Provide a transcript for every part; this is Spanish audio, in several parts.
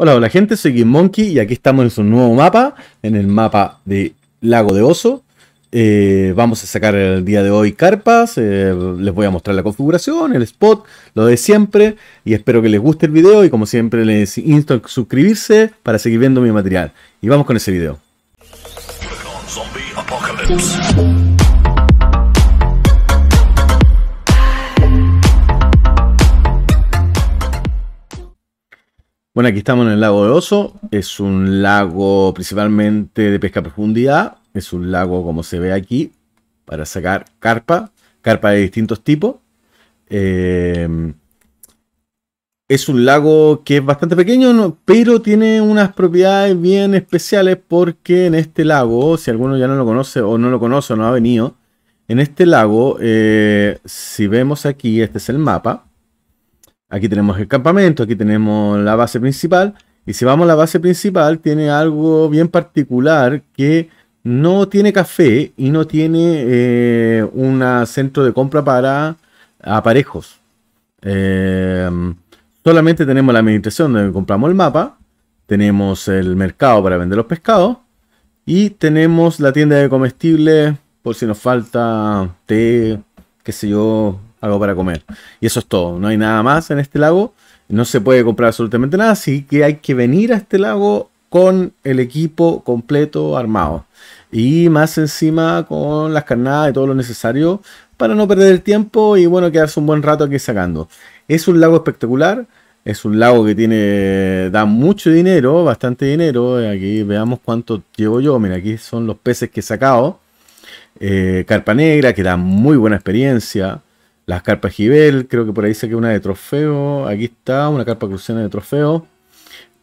Hola, hola gente, soy Kim Monkey y aquí estamos en su nuevo mapa, en el mapa de Lago de Oso. Eh, vamos a sacar el día de hoy carpas, eh, les voy a mostrar la configuración, el spot, lo de siempre y espero que les guste el video y como siempre les insto a suscribirse para seguir viendo mi material. Y vamos con ese video. Bueno, aquí estamos en el lago de Oso. Es un lago principalmente de pesca profundidad. Es un lago como se ve aquí para sacar carpa, carpa de distintos tipos. Eh, es un lago que es bastante pequeño, pero tiene unas propiedades bien especiales porque en este lago, si alguno ya no lo conoce o no lo conoce o no ha venido, en este lago, eh, si vemos aquí, este es el mapa, Aquí tenemos el campamento, aquí tenemos la base principal. Y si vamos a la base principal, tiene algo bien particular que no tiene café y no tiene eh, un centro de compra para aparejos. Eh, solamente tenemos la administración donde compramos el mapa, tenemos el mercado para vender los pescados y tenemos la tienda de comestibles por si nos falta té, qué sé yo, algo para comer. Y eso es todo, no hay nada más en este lago, no se puede comprar absolutamente nada, así que hay que venir a este lago con el equipo completo armado. Y más encima con las carnadas y todo lo necesario para no perder el tiempo y bueno, quedarse un buen rato aquí sacando. Es un lago espectacular, es un lago que tiene da mucho dinero, bastante dinero. Aquí veamos cuánto llevo yo. Mira, aquí son los peces que he sacado. Eh, carpa negra, que da muy buena experiencia. Las carpas Gibel, creo que por ahí saqué una de trofeo. Aquí está, una carpa cruciana de trofeo.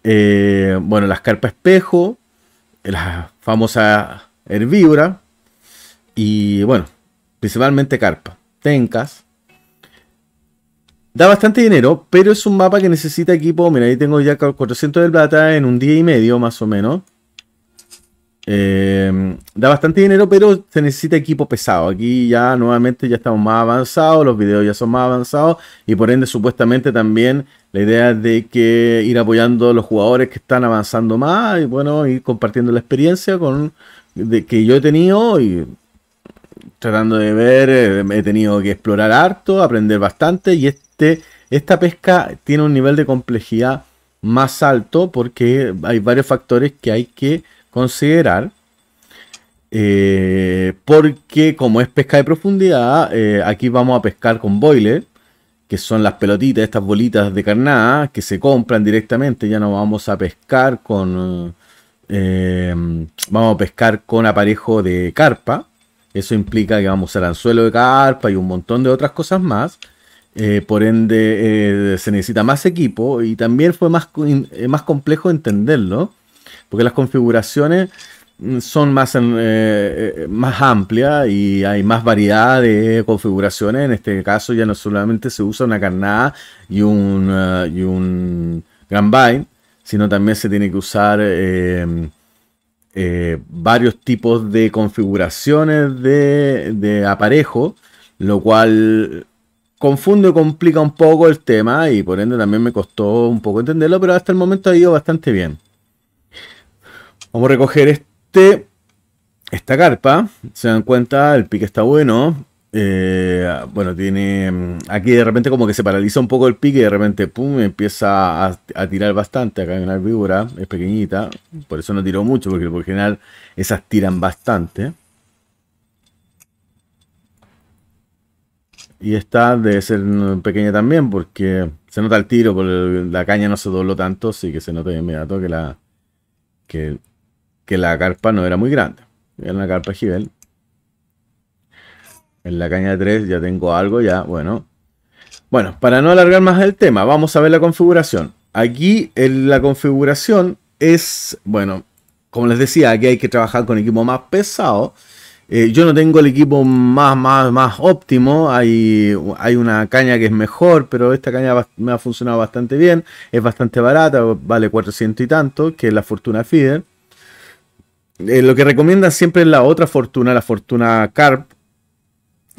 Eh, bueno, las carpas espejo, la famosa herbívoras Y bueno, principalmente carpa. Tencas. Da bastante dinero, pero es un mapa que necesita equipo. Mira, ahí tengo ya 400 de plata en un día y medio, más o menos. Em, da bastante dinero, pero se necesita equipo pesado. Aquí ya nuevamente ya estamos más avanzados, los videos ya son más avanzados y por ende supuestamente también la idea de que ir apoyando a los jugadores que están avanzando más y bueno, ir compartiendo la experiencia con de, que yo he tenido y tratando de ver, eh, he tenido que explorar harto, aprender bastante y este, esta pesca tiene un nivel de complejidad más alto porque hay varios factores que hay que considerar. Eh, porque como es pesca de profundidad, eh, aquí vamos a pescar con boiler, que son las pelotitas, estas bolitas de carnada, que se compran directamente, ya no vamos a pescar con... Eh, vamos a pescar con aparejo de carpa. Eso implica que vamos a usar anzuelo de carpa y un montón de otras cosas más. por ende, se necesita más equipo y también fue más, más complejo entenderlo porque las configuraciones mm, son más, eh, eh, más amplias y hay más variedad de configuraciones. En este caso ya no solamente se usa una carnada y un, uh, y un sino también se tiene que usar varios tipos de configuraciones de, de aparejo, lo cual confunde y complica un poco el tema y por ende también me costó un poco entenderlo, pero hasta el momento ha ido bastante bien. Vamos a recoger este, esta carpa. Se dan cuenta, el pique está bueno. Eh, bueno, tiene. Mm, aquí de repente, como que se paraliza un poco el pique y de repente, pum, empieza a, tirar bastante. Acá en la víbora es pequeñita, por eso no tiró mucho, porque por general esas tiran bastante. Y esta debe ser pequeña también, porque se nota el tiro, porque la caña no se dobló tanto, sí que se nota de inmediato que la que la carpa no era muy grande. Era la carpa Gibel. En la caña 3 ya tengo algo, ya, bueno. Bueno, para no alargar más el tema, vamos a ver la configuración. Aquí en la configuración es, bueno, como les decía, aquí hay que trabajar con equipo más pesado. Eh, yo no tengo el equipo más, más, más óptimo. Hay, hay una caña que es mejor, pero esta caña me ha funcionado bastante bien. Es bastante barata, vale 400 y tanto, que es la Fortuna Feeder. Eh, lo que recomienda siempre es la otra fortuna, la fortuna carp,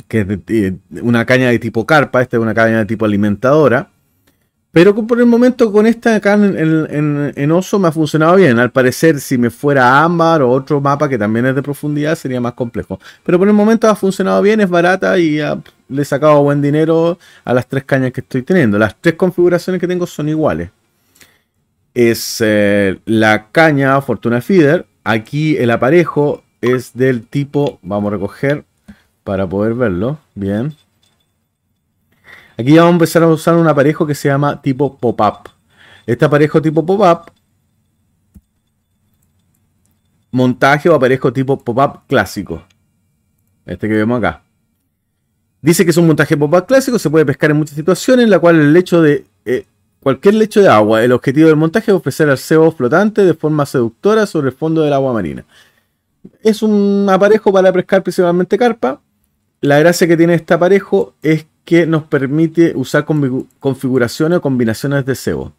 que es una caña de tipo carpa, esta es una caña de tipo alimentadora. Pero por el momento con esta acá en, oso me ha funcionado bien. Al parecer si me fuera ámbar o otro mapa que también es de profundidad sería más complejo. Pero por el momento ha funcionado bien, es barata y le he sacado buen dinero a las tres cañas que estoy teniendo. Las tres configuraciones que tengo son iguales. Es eh, la caña Fortuna Feeder, Aquí el aparejo es del tipo, vamos a recoger para poder verlo, bien. Aquí ya vamos a empezar a usar un aparejo que se llama tipo pop-up. Este aparejo tipo pop-up, montaje o aparejo tipo pop-up clásico. Este que vemos acá. Dice que es un montaje pop-up clásico, se puede pescar en muchas situaciones, en la cual el hecho de Cualquier lecho de agua. El objetivo del montaje es ofrecer al cebo flotante de forma seductora sobre el fondo del agua marina. Es un aparejo para pescar principalmente carpa. La gracia que tiene este aparejo es que nos permite usar configuraciones o combinaciones de cebo.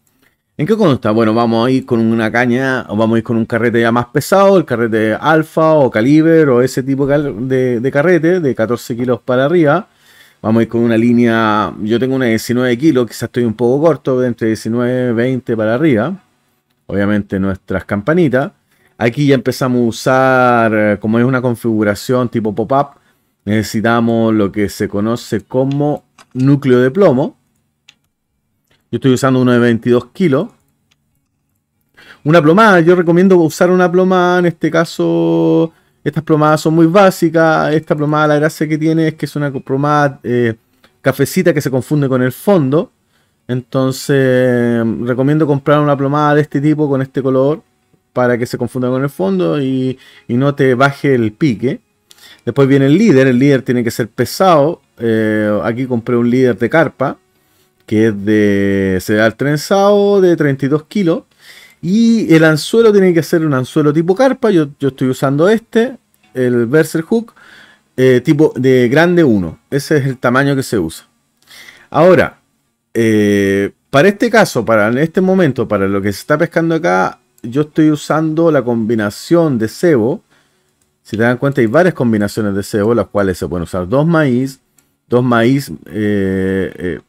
¿En qué consta? Bueno, vamos a ir con una caña o vamos a ir con un carrete ya más pesado, el carrete alfa o caliber o ese tipo de, de carrete de 14 kilos para arriba. Vamos a ir con una línea, yo tengo una de 19 kilos, quizás estoy un poco corto, entre 19 20 para arriba. Obviamente nuestras campanitas. Aquí ya empezamos a usar, eh, como es una configuración tipo pop-up, necesitamos lo que se conoce como núcleo de plomo. Yo estoy usando uno de 22 kilos. Una plomada, yo recomiendo usar una plomada, en este caso estas plomadas son muy básicas. Esta plomada, la gracia que tiene es que es una plomada eh, cafecita que se confunde con el fondo. Entonces, recomiendo comprar una plomada de este tipo con este color para que se confunda con el fondo y, no te baje el pique. Después viene el líder. El líder tiene que ser pesado. Eh, aquí compré un líder de carpa que es de sedal trenzado de 32 kilos y el anzuelo tiene que ser un anzuelo tipo carpa. Yo, estoy usando este, el Berser Hook, eh, tipo de grande 1. Ese es el tamaño que se usa. Ahora, eh, para este caso, para este momento, para lo que se está pescando acá, yo estoy usando la combinación de cebo. Si te dan cuenta, hay varias combinaciones de cebo, las cuales se pueden usar dos maíz, dos maíz, eh,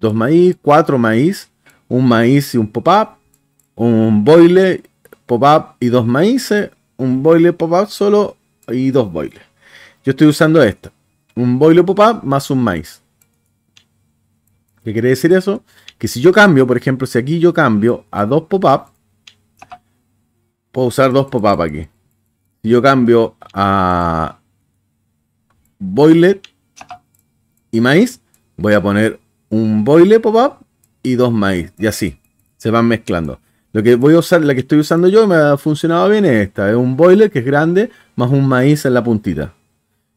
dos maíz, cuatro maíz, un maíz y un pop-up un boiler pop-up y dos maíces, un boiler pop-up solo y dos boilers. Yo estoy usando esto un boiler pop-up más un maíz. ¿Qué quiere decir eso? Que si yo cambio, por ejemplo, si aquí yo cambio a dos pop-up, puedo usar dos pop-up aquí. Si yo cambio a boiler y maíz, voy a poner un boiler pop-up y dos maíz, y así se van mezclando. Lo que voy a usar, la que estoy usando yo, me ha funcionado bien es esta. Es un boiler que es grande, más un maíz en la puntita.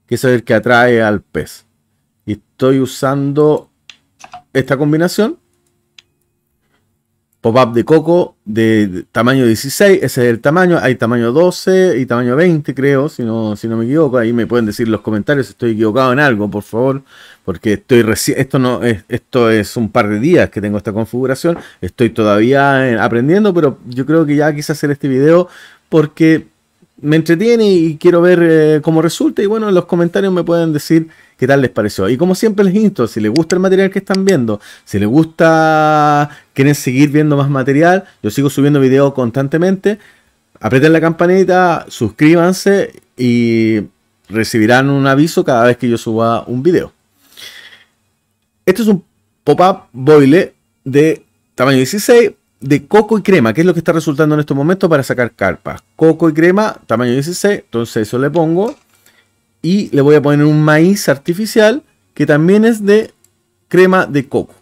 Que es el que atrae al pez. Y estoy usando esta combinación pop-up de coco de tamaño 16, ese es el tamaño, hay tamaño 12 y tamaño 20 creo, si no, si no me equivoco, ahí me pueden decir en los comentarios si estoy equivocado en algo, por favor, porque estoy esto no es, esto es un par de días que tengo esta configuración, estoy todavía eh, aprendiendo, pero yo creo que ya quise hacer este video porque me entretiene y quiero ver eh, cómo resulta. Y bueno, en los comentarios me pueden decir qué tal les pareció. Y como siempre les insto, si les gusta el material que están viendo, si les gusta, quieren seguir viendo más material, yo sigo subiendo videos constantemente. Aprieten la campanita, suscríbanse y recibirán un aviso cada vez que yo suba un video. Este es un pop-up boile de tamaño 16 de coco y crema, que es lo que está resultando en estos momentos para sacar carpas. Coco y crema, tamaño 16, entonces eso le pongo. Y le voy a poner un maíz artificial que también es de crema de coco.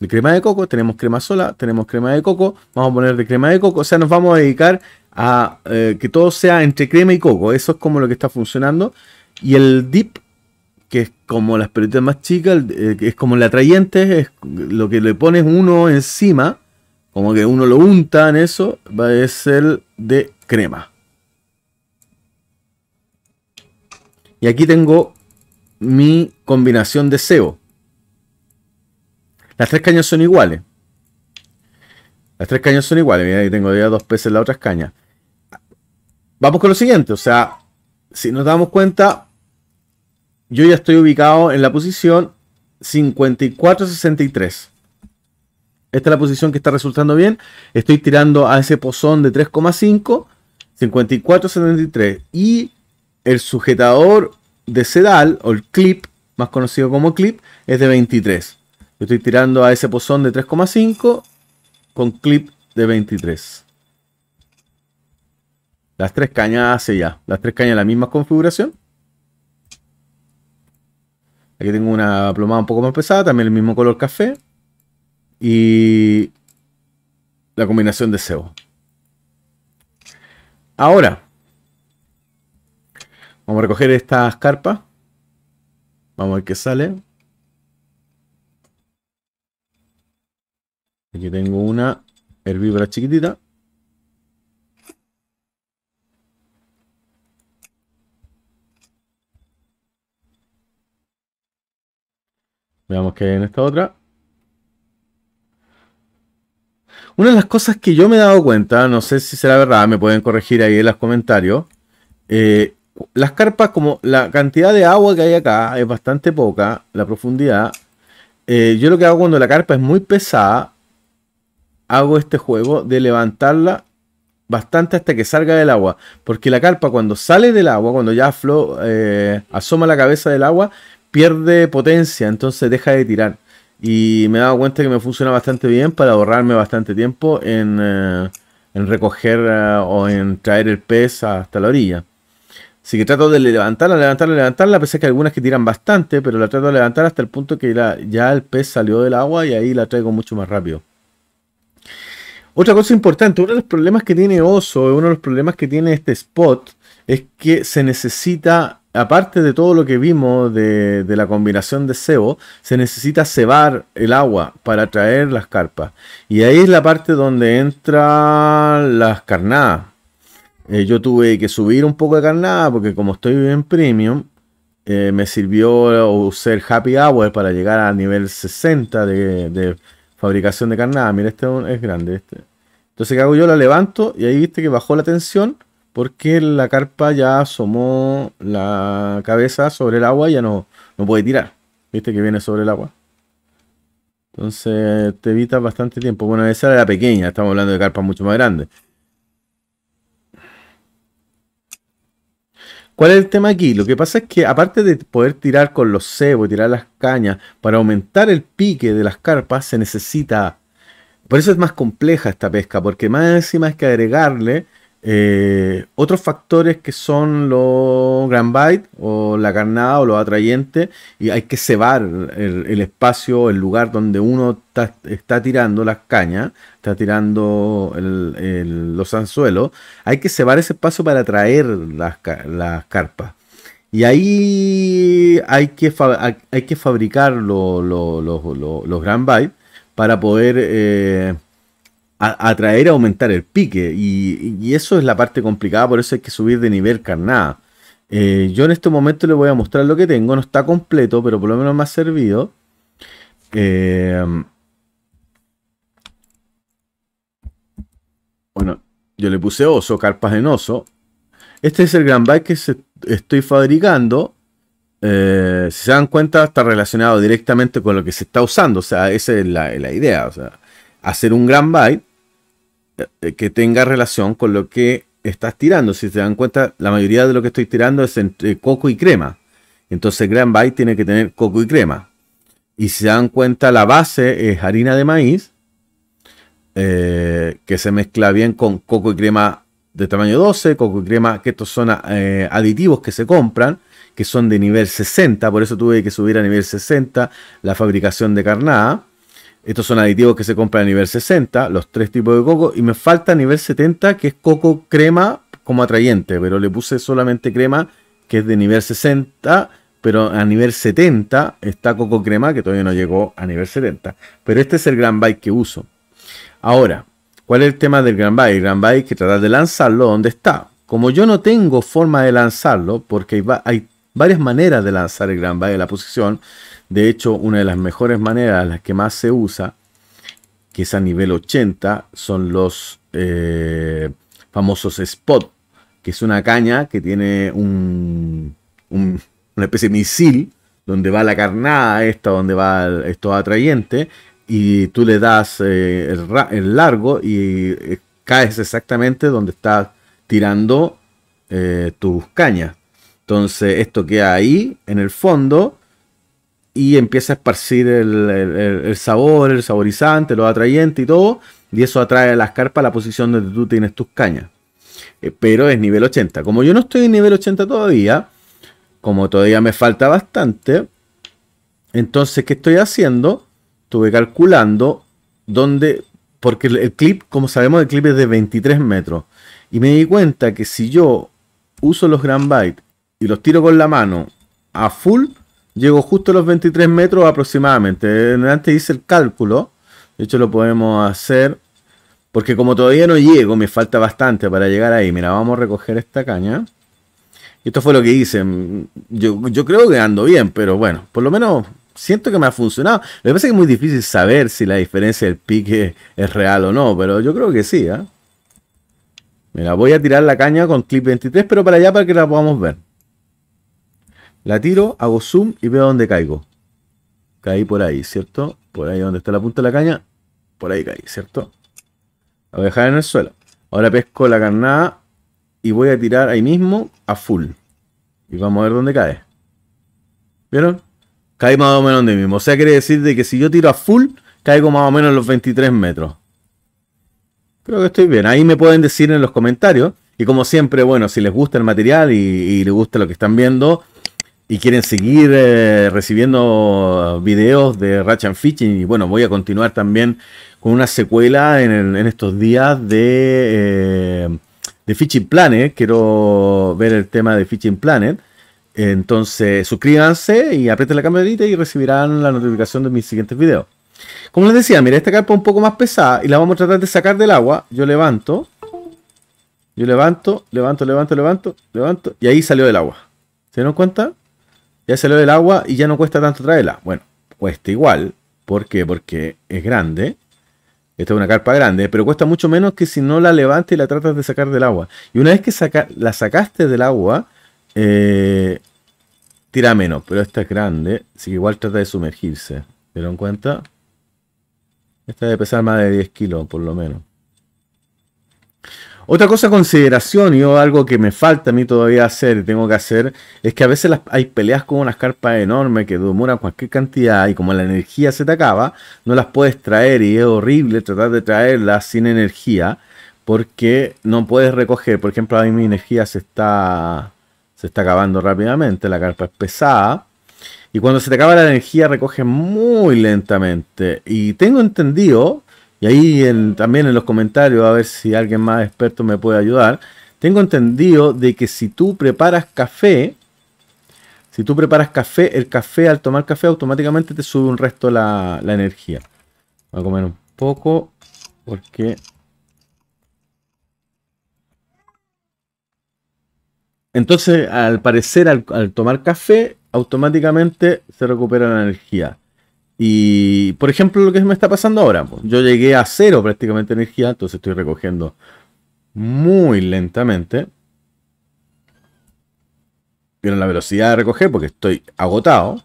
De crema de coco, tenemos crema sola, tenemos crema de coco, vamos a poner de crema de coco, o sea, nos vamos a dedicar a eh, que todo sea entre crema y coco, eso es como lo que está funcionando. Y el dip como las pelotitas más chicas, eh, es como el atrayente, es lo que le pones uno encima, como que uno lo unta en eso, va a ser de crema. Y aquí tengo mi combinación de sebo Las tres cañas son iguales. Las tres cañas son iguales. Mira, ahí tengo ya dos peces las otras cañas. Vamos con lo siguiente. O sea, si nos damos cuenta, yo ya estoy ubicado en la posición 54.63. Esta es la posición que está resultando bien. Estoy tirando a ese pozón de 3,5, 54.73. Y el sujetador de sedal, o el clip, más conocido como clip, es de 23. estoy tirando a ese pozón de 3,5 con clip de 23. Las tres cañas hace ya. Las tres cañas la misma configuración. Aquí tengo una plomada un poco más pesada, también el mismo color café. Y la combinación de cebo. Ahora, vamos a recoger estas carpas. Vamos a ver qué sale. Aquí tengo una herbívora chiquitita. Veamos que hay en esta otra. Una de las cosas que yo me he dado cuenta, no sé si será verdad, me pueden corregir ahí en los comentarios. Eh, las carpas, como la cantidad de agua que hay acá es bastante poca, la profundidad. Eh, yo lo que hago cuando la carpa es muy pesada, hago este juego de levantarla bastante hasta que salga del agua. Porque la carpa cuando sale del agua, cuando ya eh, asoma la cabeza del agua, pierde potencia, entonces deja de tirar. Y me he dado cuenta que me funciona bastante bien para ahorrarme bastante tiempo en, eh, recoger eh, o en traer el pez hasta la orilla. Así que trato de levantarla, levantarla, levantarla, a pesar que algunas que tiran bastante, pero la trato de levantar hasta el punto que ya el pez salió del agua y ahí la traigo mucho más rápido. Otra cosa importante, uno de los problemas que tiene Oso, uno de los problemas que tiene este spot, es que se necesita aparte de todo lo que vimos de, la combinación de cebo, se necesita cebar el agua para traer las carpas. Y ahí es la parte donde entran las carnadas. Eh, yo tuve que subir un poco de carnada porque como estoy en premium, eh, me sirvió usar happy hour para llegar a nivel 60 de, fabricación de carnada. Mira, este es grande. Este. Entonces, ¿qué hago yo? La levanto y ahí viste que bajó la tensión porque la carpa ya asomó la cabeza sobre el agua y ya no, no puede tirar. Viste que viene sobre el agua. Entonces te evita bastante tiempo. Bueno, esa era la pequeña, estamos hablando de carpas mucho más grandes. ¿Cuál es el tema aquí? Lo que pasa es que aparte de poder tirar con los cebos, tirar las cañas, para aumentar el pique de las carpas se necesita... Por eso es más compleja esta pesca, porque más encima es que agregarle eh, otros factores que son los grand bite o la carnada o los atrayentes, y hay que cebar el, espacio, el lugar donde uno está, tirando las cañas, está tirando los anzuelos, hay que cebar ese espacio para atraer las, carpas. Y ahí hay que, hay que fabricar los grand bite para poder... Eh, a, atraer a aumentar el pique. Y, eso es la parte complicada, por eso hay que subir de nivel carnada. Eh, yo en este momento le voy a mostrar lo que tengo. No está completo, pero por lo menos me ha servido. Eh, bueno, yo le puse oso, carpas en oso. Este es el gran bike que estoy fabricando. Eh, si se dan cuenta, está relacionado directamente con lo que se está usando. O sea, esa es la, idea. O sea, hacer un gran byte eh, que tenga relación con lo que estás tirando. Si se dan cuenta, la mayoría de lo que estoy tirando es entre coco y crema. Entonces Grand Bite tiene que tener coco y crema. Y si se dan cuenta, la base es harina de maíz, eh, que se mezcla bien con coco y crema de tamaño 12, coco y crema, que estos son eh, aditivos que se compran, que son de nivel 60, por eso tuve que subir a nivel 60 la fabricación de carnada. Estos son aditivos que se compran a nivel 60, los tres tipos de coco. Y me falta a nivel 70, que es coco crema como atrayente, pero le puse solamente crema, que es de nivel 60. Pero a nivel 70 está coco crema, que todavía no llegó a nivel 70. Pero este es el Grand bike que uso. Ahora, ¿cuál es el tema del Grand bike? El gran bike que tratar de lanzarlo donde está. Como yo no tengo forma de lanzarlo, porque hay, varias maneras de lanzar el Grand bike en la posición, de hecho, una de las mejores maneras, las que más se usa, que es a nivel 80, son los eh, famosos spot, que es una caña que tiene un, una especie de misil donde va la carnada esta, donde va esto atrayente y tú le das eh, el, largo y eh, caes exactamente donde estás tirando tus cañas. Entonces esto queda ahí en el fondo y empieza a esparcir el, sabor, el saborizante, lo atrayente y todo, y eso atrae a las carpas a la posición donde tú tienes tus cañas. Eh, pero es nivel 80. Como yo no estoy en nivel 80 todavía, como todavía me falta bastante, entonces, ¿qué estoy haciendo? Estuve calculando dónde, porque el clip, como sabemos, el clip es de 23 metros. Y me di cuenta que si yo uso los Grand Bite y los tiro con la mano a full, Llego justo a los 23 metros aproximadamente. Antes hice el cálculo. De hecho, lo podemos hacer. Porque como todavía no llego, me falta bastante para llegar ahí. Mira, vamos a recoger esta caña. Y esto fue lo que hice. Yo, creo que ando bien, pero bueno, por lo menos siento que me ha funcionado. Me parece que es muy difícil saber si la diferencia del pique es real o no, pero yo creo que sí. ¿ah? Mira, voy a tirar la caña con clip 23, pero para allá para que la podamos ver. La tiro, hago zoom y veo dónde caigo. Caí por ahí, ¿cierto? Por ahí donde está la punta de la caña, por ahí caí, ¿cierto? La voy a dejar en el suelo. Ahora pesco la carnada y voy a tirar ahí mismo a full. Y vamos a ver dónde cae. ¿Vieron? Caí más o menos donde mismo. O sea, quiere decir de que si yo tiro a full, caigo más o menos los 23 metros. Creo que estoy bien. Ahí me pueden decir en los comentarios. Y como siempre, bueno, si les gusta el material y les gusta lo que están viendo, y quieren seguir eh, recibiendo videos de Ratchet Fishing. Y bueno, voy a continuar también con una secuela en, estos días de, eh, Fishing Planet. Quiero ver el tema de Fishing Planet. Entonces, suscríbanse y aprieten la campanita y recibirán la notificación de mis siguientes videos. Como les decía, mira, esta carpa es un poco más pesada y la vamos a tratar de sacar del agua. Yo levanto. Yo levanto, levanto, levanto, levanto, levanto. Y ahí salió del agua. ¿Se dieron cuenta? Ya salió del agua y ya no cuesta tanto traerla. Bueno, cuesta igual. ¿Por qué? Porque es grande. Esta es una carpa grande, pero cuesta mucho menos que si no la levantas y la tratas de sacar del agua. Y una vez que saca, la sacaste del agua, eh, tira menos. Pero esta es grande, así que igual trata de sumergirse. ¿Te en cuenta? Esta debe pesar más de 10 kilos, por lo menos. Otra cosa a consideración y algo que me falta a mí todavía hacer y tengo que hacer es que a veces hay peleas con unas carpas enormes que demoran cualquier cantidad y como la energía se te acaba, no las puedes traer y es horrible tratar de traerlas sin energía porque no puedes recoger. Por ejemplo, a mi energía se está, se está acabando rápidamente, la carpa es pesada. Y cuando se te acaba la energía recoge muy lentamente. Y tengo entendido y ahí también en los comentarios, a ver si alguien más experto me puede ayudar, tengo entendido de que si tú preparas café, si tú preparas café, el café al tomar café automáticamente te sube un resto la, energía. Voy a comer un poco porque... Entonces, al parecer, al tomar café, automáticamente se recupera la energía. Y por ejemplo, lo que me está pasando ahora, yo llegué a cero prácticamente energía, entonces estoy recogiendo muy lentamente. Vieron la velocidad de recoger porque estoy agotado.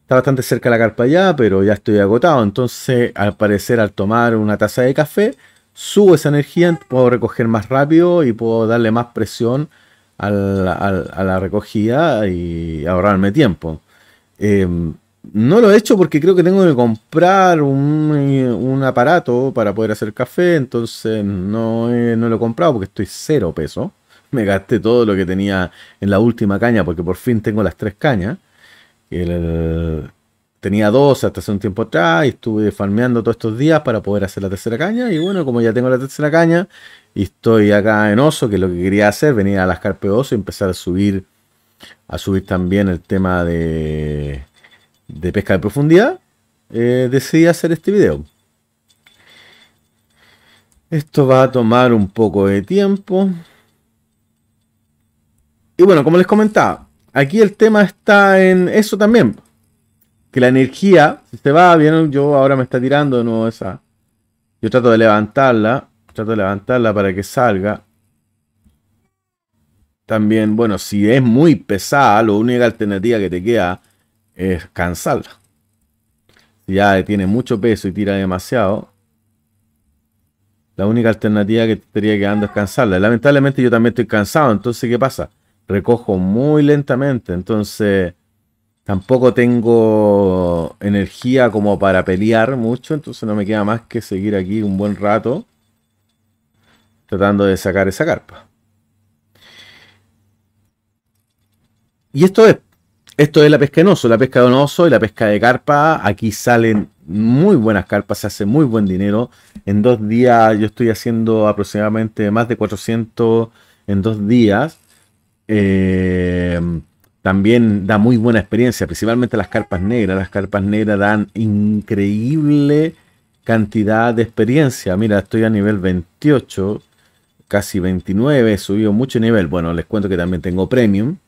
Está bastante cerca la carpa ya, pero ya estoy agotado. Entonces, al parecer, al tomar una taza de café, subo esa energía, puedo recoger más rápido y puedo darle más presión a la, recogida y ahorrarme tiempo. Em, no lo he hecho porque creo que tengo que comprar un, eh, aparato para poder hacer café, entonces no, lo he comprado porque estoy cero peso. Me gasté todo lo que tenía en la última caña porque por fin tengo las tres cañas. tenía dos hasta hace un tiempo atrás y estuve farmeando todos estos días para poder hacer la tercera caña. Y bueno, como ya tengo la tercera caña y estoy acá en Oso, que lo que quería hacer, venir a las carpe Oso y empezar a subir, a subir también el tema de de pesca de profundidad, eh, decidí hacer este video. Esto va a tomar un poco de tiempo. Y bueno, como les comentaba, aquí el tema está en eso también. Que la energía, si se va, bien, yo ahora me está tirando de nuevo esa. Yo trato de levantarla, trato de levantarla para que salga. También, bueno, si es muy pesada, la única alternativa que te queda es cansarla. Si ya tiene mucho peso y tira demasiado, la única alternativa que estaría quedando es cansarla. Lamentablemente yo también estoy cansado, entonces ¿qué pasa? Recojo muy lentamente, entonces tampoco tengo energía como para pelear mucho, entonces no me queda más que seguir aquí un buen rato tratando de sacar esa carpa. Y esto es esto es la pesca en oso, la pesca de oso y la pesca de carpa. Aquí salen muy buenas carpas, se hace muy buen dinero. En dos días yo estoy haciendo aproximadamente más de 400 en dos días. Eh, también da muy buena experiencia, principalmente las carpas negras. Las carpas negras dan increíble cantidad de experiencia. Mira, estoy a nivel 28, casi 29, he subido mucho nivel. Bueno, les cuento que también tengo premium.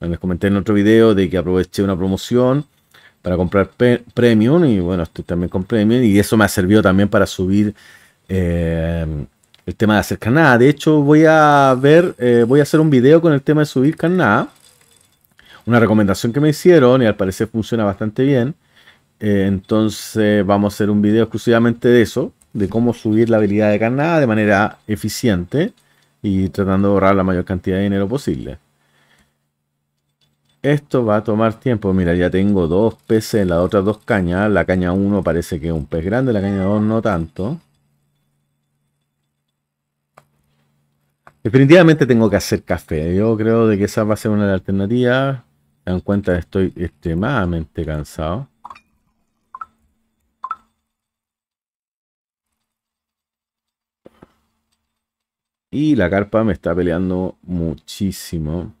Les comenté en otro video de que aproveché una promoción para comprar premium y bueno, estoy también con premium y eso me ha servido también para subir eh, el tema de hacer carnada. De hecho, voy a ver, eh, voy a hacer un video con el tema de subir carnada. Una recomendación que me hicieron y al parecer funciona bastante bien. Eh, entonces vamos a hacer un video exclusivamente de eso, de cómo subir la habilidad de carnada de manera eficiente y tratando de ahorrar la mayor cantidad de dinero posible. Esto va a tomar tiempo. Mira, ya tengo dos peces en las otras dos cañas. La caña 1 parece que es un pez grande, la caña 2 no tanto. Definitivamente tengo que hacer café. Yo creo de que esa va a ser una de las alternativas. En cuenta estoy extremadamente cansado. Y la carpa me está peleando muchísimo.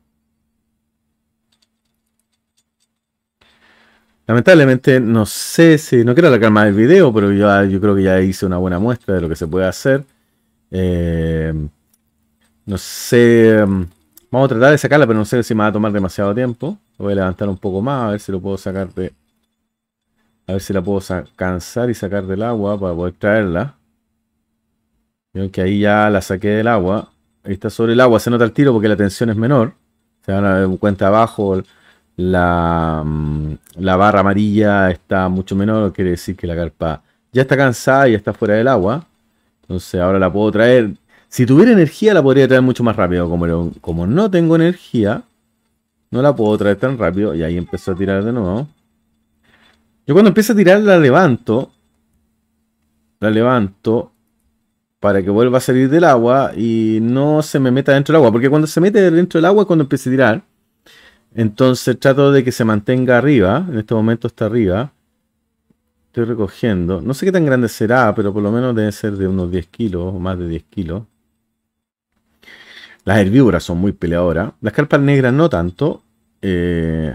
Lamentablemente, no sé si. No quiero alargar más el video, pero ah, yo creo que ya hice una buena muestra de lo que se puede hacer. Eh, no sé. Mm, vamos a tratar de sacarla, pero no sé si me va a tomar demasiado tiempo. voy a levantar un poco más, a ver si lo puedo sacar de. A ver si la puedo cansar y sacar del agua para poder traerla. Vieron que ahí ya la saqué del agua. Ahí está sobre el agua, se nota el tiro porque la tensión es menor. Se van a dar cuenta abajo Mm, la, barra amarilla está mucho menor, quiere decir que la carpa ya está cansada y está fuera del agua. Entonces ahora la puedo traer. Si tuviera energía la podría traer mucho más rápido. Como, como no tengo energía, no la puedo traer tan rápido. Y ahí empezó a tirar de nuevo. Yo cuando empiezo a tirar la levanto. La levanto para que vuelva a salir del agua y no se me meta dentro del agua. Porque cuando se mete dentro del agua es cuando empiece a tirar. Entonces trato de que se mantenga arriba. En este momento está arriba. Estoy recogiendo. No sé qué tan grande será, pero por lo menos debe ser de unos 10 kilos o más de 10 kilos. Las herbívoras son muy peleadoras. Las carpas negras no tanto. Eh,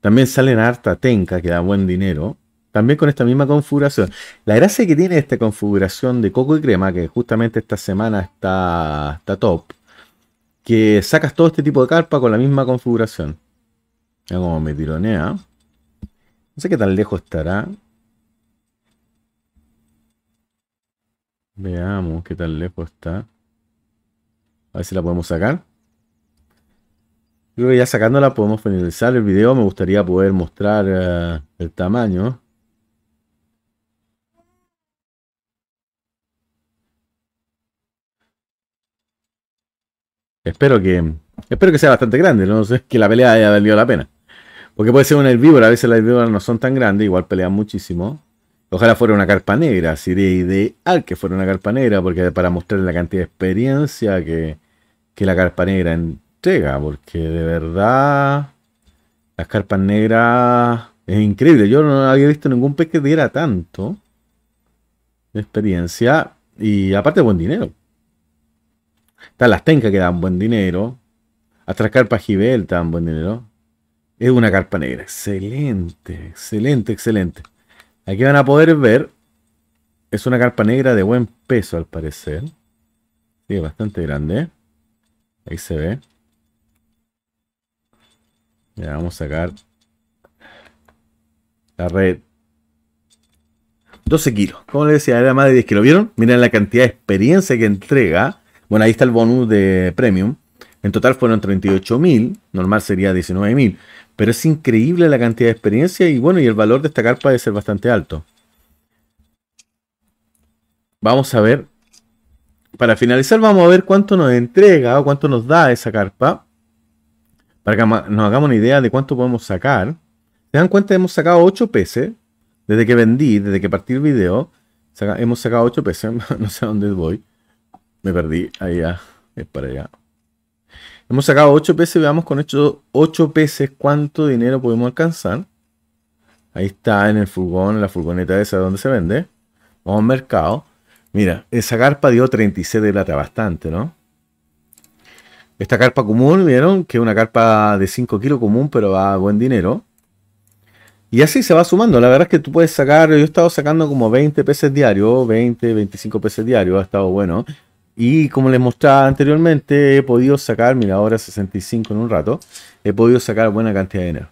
también salen harta tenca, que da buen dinero. También con esta misma configuración. La gracia que tiene esta configuración de coco y crema, que justamente esta semana está, está top, que sacas todo este tipo de carpa con la misma configuración. Veamos como me tironea. No sé qué tan lejos estará. Veamos qué tan lejos está. A ver si la podemos sacar. Creo que ya sacándola podemos finalizar el video. Me gustaría poder mostrar eh, el tamaño. Espero que, espero que sea bastante grande, no sé, que la pelea haya valido la pena. Porque puede ser una herbívora, a veces las herbívoras no son tan grandes, igual pelean muchísimo. Ojalá fuera una carpa negra, sería ideal que fuera una carpa negra, porque para mostrar la cantidad de experiencia que, que la carpa negra entrega, porque de verdad las carpas negras es increíble. Yo no había visto ningún pez que diera tanto de experiencia y aparte buen dinero. Están las tencas que dan buen dinero. Hasta las carpas Gibel dan buen dinero. Es una carpa negra. Excelente, excelente, excelente. Aquí van a poder ver. Es una carpa negra de buen peso al parecer. Sí, bastante grande. Ahí se ve. Ya vamos a sacar la red. 12 kilos. Como les decía, era más de 10 lo ¿Vieron? Miren la cantidad de experiencia que entrega bueno, ahí está el bonus de Premium. En total fueron 38.000, normal sería 19.000, pero es increíble la cantidad de experiencia y bueno, y el valor de esta carpa debe ser bastante alto. Vamos a ver, para finalizar vamos a ver cuánto nos entrega o cuánto nos da esa carpa, para que nos hagamos una idea de cuánto podemos sacar. Se dan cuenta, hemos sacado 8 pesos. desde que vendí, desde que partí el video, hemos sacado 8 pesos. no sé a dónde voy. Me perdí. ya, Es para allá. Hemos sacado 8 pesos. Veamos con estos 8 pesos cuánto dinero podemos alcanzar. Ahí está en el furgón, en la furgoneta esa donde se vende. Vamos al mercado. Mira, esa carpa dio 36 de plata, bastante, ¿no? Esta carpa común, vieron, que es una carpa de 5 kilos común, pero va a buen dinero. Y así se va sumando. La verdad es que tú puedes sacar, yo he estado sacando como 20 pesos diario, 20, 25 pesos diario ha estado bueno. Y como les mostraba anteriormente, he podido sacar, mira, ahora 65 en un rato, he podido sacar buena cantidad de dinero.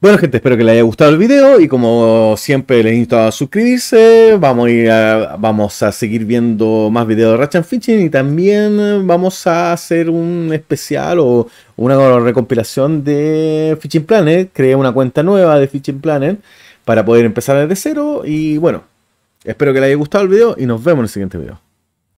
Bueno gente, espero que les haya gustado el video y como siempre les invito a suscribirse, vamos a, vamos a seguir viendo más videos de Ratchet Fishing y también vamos a hacer un especial o una recompilación de Fishing Planet, creé una cuenta nueva de Fishing Planet para poder empezar desde cero y bueno, espero que les haya gustado el video y nos vemos en el siguiente video.